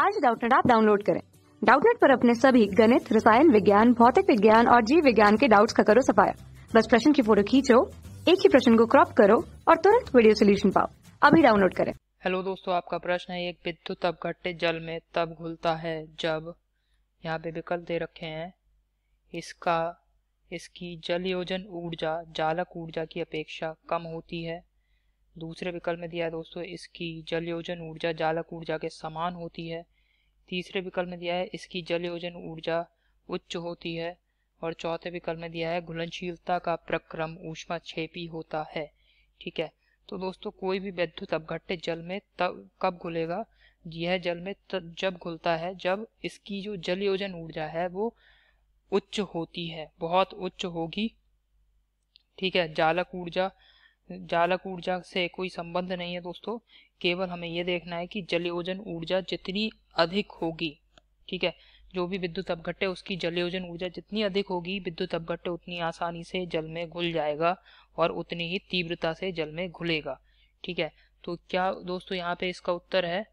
आज डाउटनेट आप डाउनलोड करें डाउटनेट पर अपने सभी गणित रसायन विज्ञान भौतिक विज्ञान और जीव विज्ञान के डाउट्स का करो सफाया बस प्रश्न की फोटो खींचो एक ही प्रश्न को क्रॉप करो और तुरंत वीडियो सोल्यूशन पाओ अभी डाउनलोड करें हेलो दोस्तों आपका प्रश्न है एक बिंदु तब घटे जल में तब घुलता है जब यहाँ पे विकल्प दे रखे हैं इसका इसकी जल योजन ऊर्जा जालक ऊर्जा की अपेक्षा कम होती है दूसरे विकल्प में दिया है दोस्तों इसकी जलयोजन ऊर्जा जालक ऊर्जा के समान होती है तीसरे विकल्प में दिया है इसकी जलयोजन ऊर्जा उच्च होती है और चौथे विकल्प में दिया है घुलनशीलता का प्रक्रम ऊष्मा छेपी होता है ठीक है तो दोस्तों कोई भी वैद्युत अपघट्य जल में तब कब घुलेगा यह जल में तब जब घुलता है जब इसकी जो जल योजन ऊर्जा है वो उच्च होती है बहुत उच्च होगी ठीक है जालक ऊर्जा जालक ऊर्जा से कोई संबंध नहीं है दोस्तों केवल हमें यह देखना है कि जलयोजन ऊर्जा जितनी अधिक होगी ठीक है जो भी विद्युत अपघट्य उसकी जलयोजन ऊर्जा जितनी अधिक होगी विद्युत अपघट्य उतनी आसानी से जल में घुल जाएगा और उतनी ही तीव्रता से जल में घुलेगा ठीक है तो क्या दोस्तों यहाँ पे इसका उत्तर है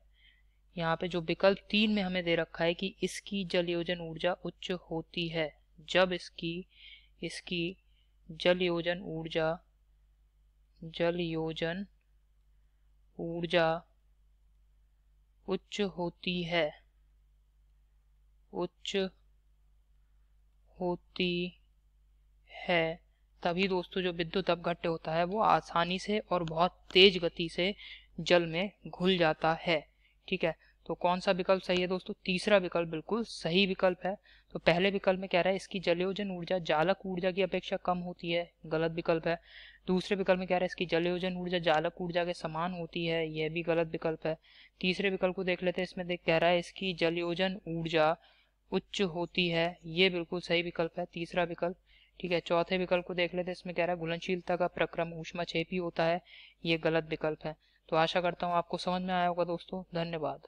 यहाँ पे जो विकल्प तीन में हमें दे रखा है कि इसकी जलयोजन ऊर्जा उच्च होती है जब इसकी इसकी जलयोजन ऊर्जा जल योजन ऊर्जा उच्च होती है उच्च होती है तभी दोस्तों जो विद्युत अपघट्य होता है वो आसानी से और बहुत तेज गति से जल में घुल जाता है ठीक है तो कौन सा विकल्प सही है दोस्तों तीसरा विकल्प बिल्कुल सही विकल्प है तो पहले विकल्प में कह रहा है इसकी जलयोजन ऊर्जा जालक ऊर्जा की अपेक्षा कम होती है गलत विकल्प है दूसरे विकल्प में कह रहा है इसकी जलयोजन ऊर्जा जालक ऊर्जा के समान होती है यह भी गलत विकल्प है तीसरे विकल्प को देख लेते हैं इसमें देख कह रहा है इसकी जलयोजन ऊर्जा उच्च होती है ये बिल्कुल सही विकल्प है तीसरा विकल्प ठीक है चौथे विकल्प को देख लेते हैं इसमें कह रहा है घुलनशीलता का प्रक्रम ऊष्मा छेपी होता है ये गलत विकल्प है तो आशा करता हूँ आपको समझ में आया होगा दोस्तों धन्यवाद